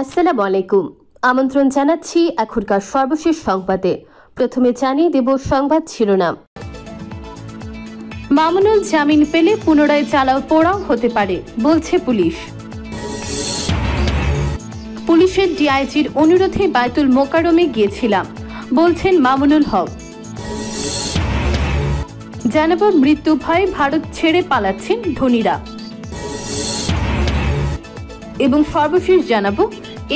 আসসালাম আলাইকুম আমন্ত্রণ জানাচ্ছি এখনকার সর্বশেষ সংবাদে প্রথমে জানিয়ে দেব সংবাদ শিরোনাম মামুনুল জামিন পেলে পুনরায় চালাও পোড়াও হতে পারে বলছে পুলিশ পুলিশের ডিআইজির অনুরোধে বায়তুল মোকারমে গিয়েছিলাম বলছেন মামুনুল হক জানাব মৃত্যু ভয়ে ভারত ছেড়ে পালাচ্ছেন ধনীরা এবং সর্বশেষ জানাবো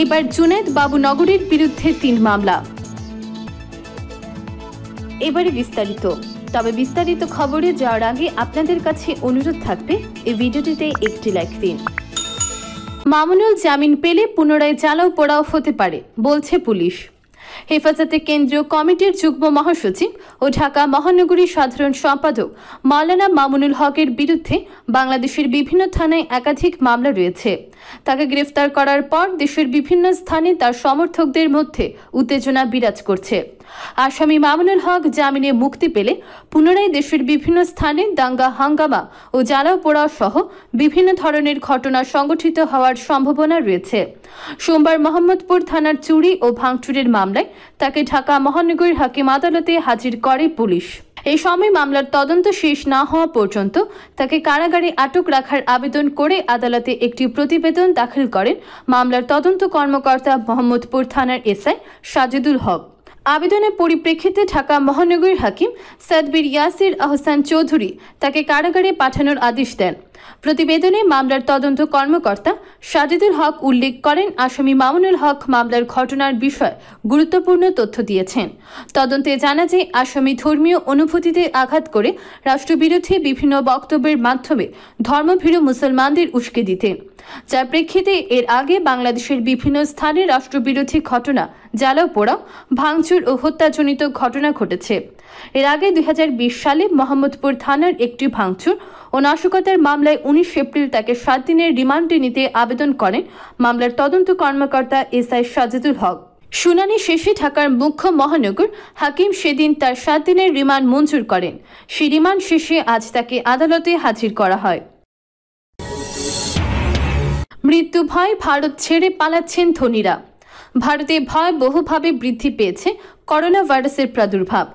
এবার জুনেদ নগরীর বিরুদ্ধে তিন মামলা এবারে বিস্তারিত তবে বিস্তারিত খবরে যাওয়ার আগে আপনাদের কাছে অনুরোধ থাকবে এই ভিডিওটিতে একটি লাইক দিন মামুনুল জামিন পেলে পুনরায় জ্বালাও পোড়াও হতে পারে বলছে পুলিশ হেফাজতে কেন্দ্রীয় কমিটির যুগ্ম মহাসচিব ও ঢাকা মহানগরী সাধারণ সম্পাদক মাওলানা মামুনুল হকের বিরুদ্ধে বাংলাদেশের বিভিন্ন থানায় একাধিক মামলা রয়েছে তাকে গ্রেফতার করার পর দেশের বিভিন্ন স্থানে তার সমর্থকদের মধ্যে উত্তেজনা বিরাজ করছে আসামি মামুনুল হক জামিনে মুক্তি পেলে পুনরায় দেশের বিভিন্ন স্থানে দাঙ্গা হাঙ্গামা ও জ্বালাও পোড়াও সহ বিভিন্ন ধরনের ঘটনা সংগঠিত হওয়ার সম্ভাবনা রয়েছে সোমবার মোহাম্মদপুর থানার চুরি ও ভাঙচুরের মামলায় তাকে ঢাকা মহানগরীর হাকিম আদালতে হাজির করে পুলিশ এই সময় মামলার তদন্ত শেষ না হওয়া পর্যন্ত তাকে কারাগারে আটক রাখার আবেদন করে আদালতে একটি প্রতিবেদন দাখিল করেন মামলার তদন্ত কর্মকর্তা মোহাম্মদপুর থানার এসআই সাজিদুল হক আবেদনের পরিপ্রেক্ষিতে ঢাকা মহানগরীর হাকিম সাদবির ইয়াসির আহসান চৌধুরী তাকে কারাগারে পাঠানোর আদেশ দেন প্রতিবেদনে মামলার তদন্ত কর্মকর্তা সাজিদুল হক উল্লেখ করেন আসামি মামুনুল হক মামলার ঘটনার বিষয় গুরুত্বপূর্ণ তথ্য দিয়েছেন তদন্তে জানা যায় আসামি ধর্মীয় অনুভূতিতে আঘাত করে রাষ্ট্রবিরোধী বিভিন্ন বক্তব্যের মাধ্যমে ধর্মভীরু মুসলমানদের উস্কে দিতেন যার প্রেক্ষিতে এর আগে বাংলাদেশের বিভিন্ন স্থানে রাষ্ট্রবিরোধী ঘটনা জ্বালাও পোড়া ভাঙচুর ও হত্যাজনিত ঘটনা ঘটেছে এর আগে দুই সালে মোহাম্মদপুর থানার একটি ভাঙচুর ও নাশকতার মামলায় উনিশ এপ্রিল তাকে সাত দিনের রিমান্ডে নিতে আবেদন করেন মামলার তদন্ত কর্মকর্তা এসআই সাজেদুল হক শুনানি শেষে ঢাকার মুখ্য মহানগর হাকিম সেদিন তার সাত দিনের রিমান্ড মঞ্জুর করেন সেই রিমান্ড শেষে আজ তাকে আদালতে হাজির করা হয় মৃত্যু ভয় ভারত ছেড়ে পালাচ্ছেন ধনীরা ভারতে ভয় বহুভাবে বৃদ্ধি পেয়েছে করোনা ভাইরাসের প্রাদুর্ভাব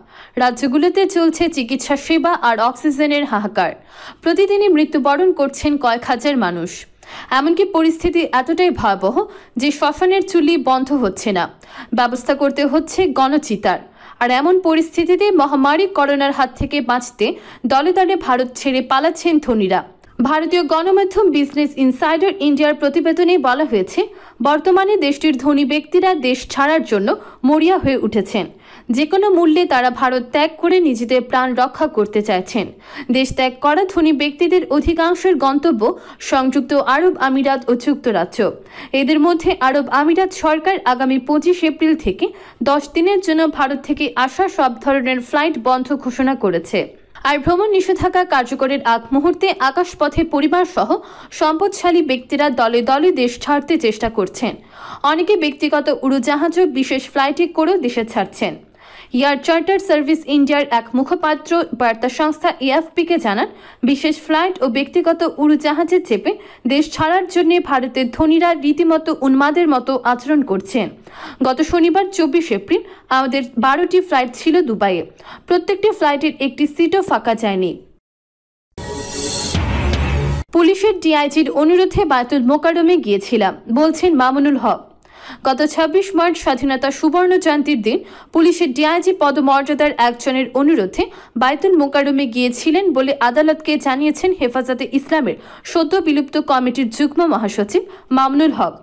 রাজ্যগুলোতে চলছে চিকিৎসা সেবা আর অক্সিজেনের হাহাকার প্রতিদিনই মৃত্যুবরণ করছেন কয়েক হাজার মানুষ এমনকি পরিস্থিতি এতটাই ভয়াবহ যে শ্মশানের চুলি বন্ধ হচ্ছে না ব্যবস্থা করতে হচ্ছে গণচিতার আর এমন পরিস্থিতিতে মহামারী করোনার হাত থেকে বাঁচতে দলে দলে ভারত ছেড়ে পালাচ্ছেন ধনীরা ভারতীয় গণমাধ্যম বিজনেস ইনসাইডার ইন্ডিয়ার প্রতিবেদনে বলা হয়েছে বর্তমানে দেশটির ধনী ব্যক্তিরা দেশ ছাড়ার জন্য মরিয়া হয়ে উঠেছেন যে কোনো মূল্যে তারা ভারত ত্যাগ করে নিজেদের প্রাণ রক্ষা করতে চাইছেন দেশ ত্যাগ করা ধনী ব্যক্তিদের অধিকাংশের গন্তব্য সংযুক্ত আরব আমিরাত ও যুক্তরাজ্য এদের মধ্যে আরব আমিরাত সরকার আগামী পঁচিশ এপ্রিল থেকে দশ দিনের জন্য ভারত থেকে আসা সব ধরনের ফ্লাইট বন্ধ ঘোষণা করেছে আর ভ্রমণ নিষেধাজ্ঞা কার্যকরের আগ মুহূর্তে আকাশপথে পরিবার সহ সম্পদশালী ব্যক্তিরা দলে দলে দেশ ছাড়তে চেষ্টা করছেন অনেকে ব্যক্তিগত উড়োজাহাজ বিশেষ ফ্লাইটে করেও দেশে ছাড়ছেন এয়ার চার্টার সার্ভিস ইন্ডিয়ার এক মুখপাত্র বার্তা সংস্থা এএফপিকে জানান বিশেষ ফ্লাইট ও ব্যক্তিগত উড়োজাহাজে চেপে দেশ ছাড়ার জন্য ভারতের ধনীরা রীতিমতো উন্মাদের মতো আচরণ করছেন গত শনিবার চব্বিশ এপ্রিল আমাদের বারোটি ফ্লাইট ছিল দুবাইয়ে প্রত্যেকটি ফ্লাইটের একটি সিটও ফাঁকা যায়নি পুলিশের ডিআইজির অনুরোধে বায়তুল মোকারমে গিয়েছিলাম বলছেন মামুনুল হক গত ২৬ মার্চ স্বাধীনতা সুবর্ণ জয়ন্তীর দিন পুলিশের ডিআইজি পদমর্যাদার একজনের অনুরোধে বায়তুল মোকারমে গিয়েছিলেন বলে আদালতকে জানিয়েছেন হেফাজতে ইসলামের সদ্য বিলুপ্ত কমিটির যুগ্ম মহাসচিব মামনুল হক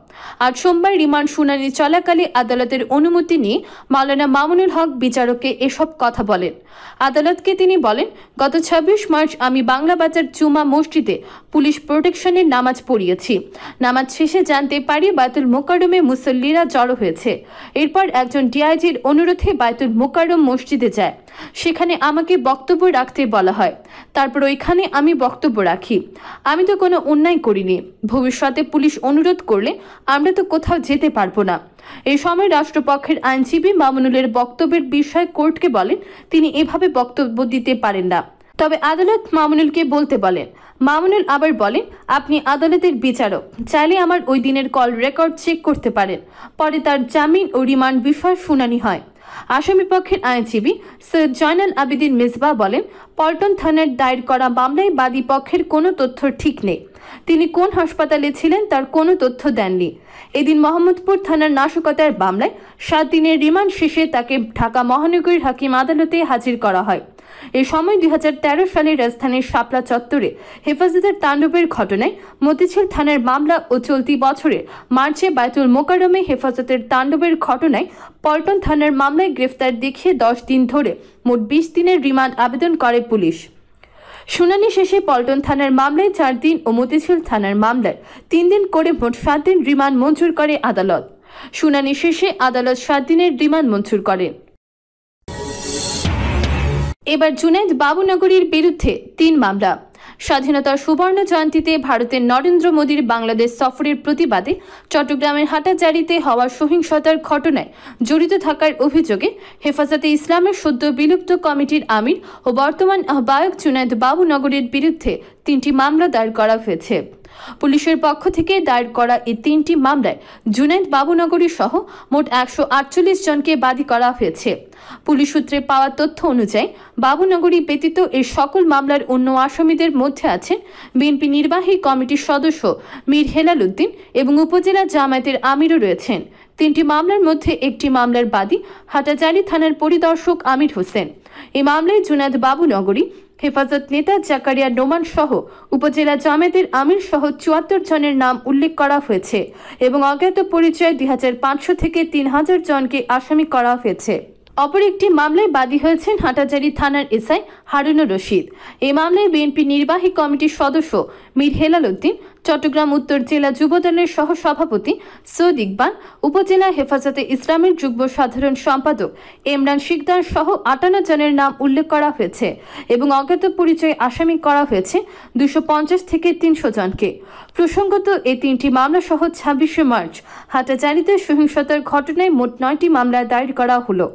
আজ সোমবার রিমান্ড শুনানি চলাকালে আদালতের অনুমতি নিয়ে মাওলানা মামুনুল হক বিচারককে এসব কথা বলেন আদালতকে তিনি বলেন গত ২৬ মার্চ আমি বাংলা বাজার জুমা মসজিদে পুলিশ প্রোটেকশনে নামাজ পড়িয়েছি নামাজ শেষে জানতে পারি বায়তুল মোকারমে মুসল্লিরা জড়ো হয়েছে এরপর একজন ডিআইজির অনুরোধে বায়তুল মোকারম মসজিদে যায় সেখানে আমাকে বক্তব্য রাখতে বলা হয় তারপর ওইখানে আমি বক্তব্য রাখি আমি তো কোনো অন্যায় করিনি ভবিষ্যতে পুলিশ অনুরোধ করলে আমরা তো কোথাও যেতে পারবো না এই সময় রাষ্ট্রপক্ষের আইনজীবী মামুনুলের বক্তব্যের বিষয়ে কোর্টকে বলেন তিনি এভাবে বক্তব্য দিতে পারেন না তবে আদালত মামুনুলকে বলতে বলেন মামুনুল আবার বলেন আপনি আদালতের বিচারক চাইলে আমার ওই দিনের কল রেকর্ড চেক করতে পারেন পরে তার জামিন ও রিমান্ড বিষয় শুনানি হয় আসামিপক্ষের আইনজীবী সৈয়দ জয়নাল আবিদিন মিসবা বলেন পল্টন থানার দায়ের করা মামলায় বাদী পক্ষের কোনো তথ্য ঠিক নেই তিনি কোন হাসপাতালে ছিলেন তার কোনো তথ্য দেননি এদিন মোহাম্মদপুর থানার নাশকতার মামলায় সাত দিনের রিমান্ড শেষে তাকে ঢাকা মহানগরীর হাকিম আদালতে হাজির করা হয় এ সময় দুই সালে রাজধানীর শাপলা চত্বরে হেফাজতের তাণ্ডবের ঘটনায় মতিঝিল থানার মামলা ও চলতি বছরে মার্চে বায়তুল মোকারমে হেফাজতের তাণ্ডবের ঘটনায় পল্টন থানার মামলায় গ্রেফতার দেখিয়ে দশ দিন ধরে মোট বিশ দিনের রিমান্ড আবেদন করে পুলিশ শুনানি শেষে পল্টন থানার মামলায় চার দিন ও মতিঝিল থানার মামলায় তিন দিন করে মোট সাত দিন রিমান্ড মঞ্জুর করে আদালত শুনানি শেষে আদালত সাত দিনের রিমান্ড মঞ্জুর করেন এবার জুনাইদ বাবুনগরীর বিরুদ্ধে তিন মামলা স্বাধীনতার সুবর্ণ জয়ন্তীতে ভারতের নরেন্দ্র মোদীর বাংলাদেশ সফরের প্রতিবাদে চট্টগ্রামের হাটাজারিতে হওয়া সহিংসতার ঘটনায় জড়িত থাকার অভিযোগে হেফাজতে ইসলামের সদ্য বিলুপ্ত কমিটির আমির ও বর্তমান আহ্বায়ক জুনায়দ বাবুনগরের বিরুদ্ধে তিনটি মামলা দায়ের করা হয়েছে পুলিশের পক্ষ থেকে দায়ের করা এই তিনটি মামলায় জুনাইদ বাবুনগরী সহ মোট একশো জনকে বাদী করা হয়েছে পুলিশ সূত্রে পাওয়া তথ্য অনুযায়ী বাবুনগরী ব্যতীত এর সকল মামলার অন্য আসামিদের মধ্যে আছেন বিএনপি নির্বাহী কমিটির সদস্য মীর হেলাল উদ্দিন এবং উপজেলা জামায়াতের আমিরও রয়েছেন তিনটি মামলার মধ্যে একটি মামলার বাদী হাটাজারি থানার পরিদর্শক আমির হোসেন এই মামলায় জুনাদ বাবুনগরী হেফাজত নেতা জাকারিয়া নোমান সহ উপজেলা জামেতের আমির সহ চুয়াত্তর জনের নাম উল্লেখ করা হয়েছে এবং অজ্ঞাত পরিচয়ে দুই থেকে তিন জনকে আসামি করা হয়েছে অপর একটি মামলায় বাদী হয়েছেন হাটাজারি থানার এসআই হারুনুর রশিদ এই মামলায় বিএনপি নির্বাহী কমিটির সদস্য মীর হেলাল উদ্দিন চট্টগ্রাম উত্তর জেলা যুবদলের সহসভাপতি সৈদ ইকবাল উপজেলা হেফাজতে ইসলামের যুগ্ম সাধারণ সম্পাদক ইমরান শিকদার সহ আটান্ন জনের নাম উল্লেখ করা হয়েছে এবং অজ্ঞাত পরিচয় আসামি করা হয়েছে দুশো থেকে তিনশো জনকে প্রসঙ্গত এ তিনটি মামলা সহ ছাব্বিশে মার্চ হাটাচারিতে সহিংসতার ঘটনায় মোট নয়টি মামলা দায়ের করা হলো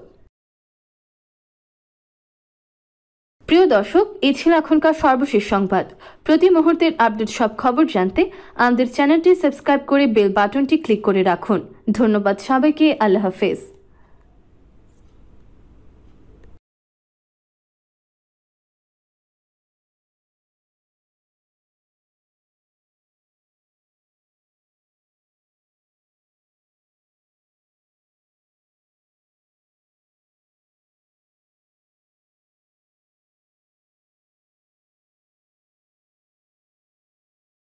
প্রিয় দর্শক এ ছিল এখনকার সর্বশেষ সংবাদ প্রতি মুহূর্তের আপডেট সব খবর জানতে আমাদের চ্যানেলটি সাবস্ক্রাইব করে বেল বাটনটি ক্লিক করে রাখুন ধন্যবাদ সবাইকে আল্লাহ হাফেজ